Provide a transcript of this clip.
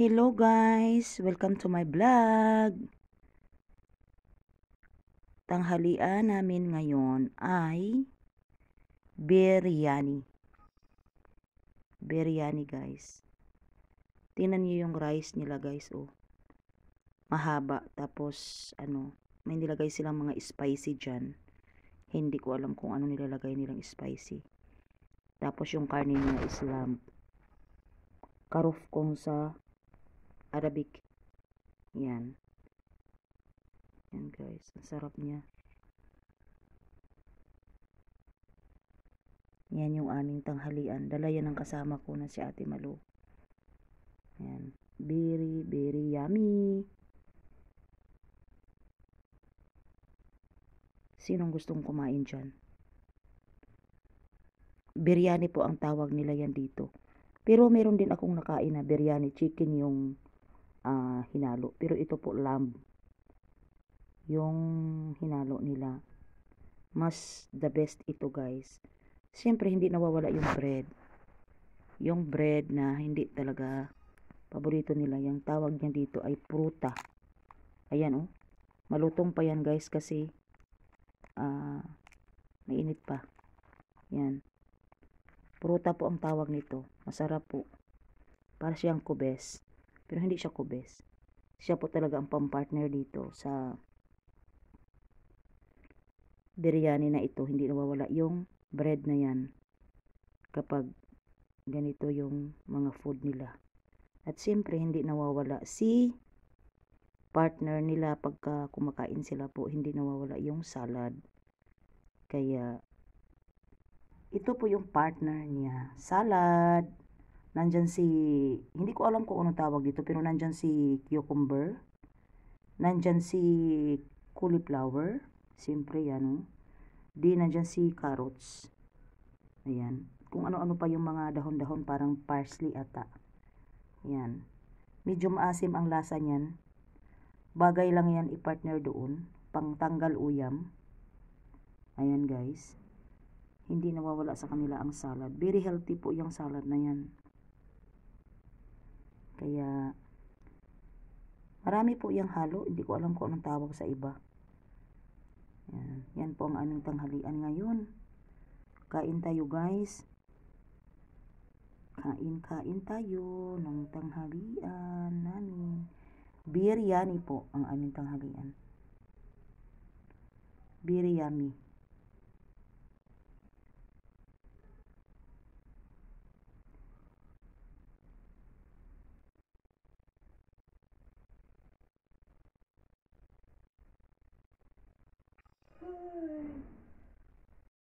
Hello guys! Welcome to my vlog! Tanghalian namin ngayon ay biryani. Biryani guys. Tinan nyo yung rice nila guys oh. Mahaba. Tapos ano, may nilagay silang mga spicy dyan. Hindi ko alam kung ano nilalagay nilang spicy. Tapos yung karne nila is lamb. Karuf kong sa Arabic. Yan. Yan guys, ang sarap niya. Yan yung aming tanghalian. Dala yan ang kasama ko na si Ate Malu. Yan. Very, very yummy. Sinong gustong kumain dyan? Biryani po ang tawag nila yan dito. Pero meron din akong nakain na biryani chicken yung uh, hinalo. Pero ito po lamb. Yung hinalo nila. Mas the best ito guys. Siyempre hindi nawawala yung bread. Yung bread na hindi talaga paborito nila. Yung tawag niya dito ay pruta. Ayan oh. Malutong pa yan guys kasi uh, mainit pa. Yan. Pruta po ang tawag nito. Masarap po. Para siyang kubes. Pero hindi siya kubes. Siya po talaga ang pampartner dito sa biryani na ito. Hindi nawawala yung bread na yan kapag ganito yung mga food nila. At siyempre hindi nawawala si partner nila pagka kumakain sila po hindi nawawala yung salad kaya ito po yung partner niya salad nandyan si, hindi ko alam kung ano tawag dito, pero nandyan si cucumber, nandyan si cauliflower, siyempre yan, no? Oh. di nandyan si carrots, ayan, kung ano-ano pa yung mga dahon-dahon, parang parsley ata, ayan, medyo maasim ang lasa niyan, bagay lang yan i-partner doon, pang tanggal uyam, ayan guys, hindi nawawala sa kanila ang salad, very healthy po yung salad na yan, kaya, marami po yung halo. Hindi ko alam kung anong tawag sa iba. Yan, yan po ang aming tanghalian ngayon. Kain tayo guys. Kain-kain tayo ng tanghalian namin. Biryani po ang aming tanghalian. Biryani.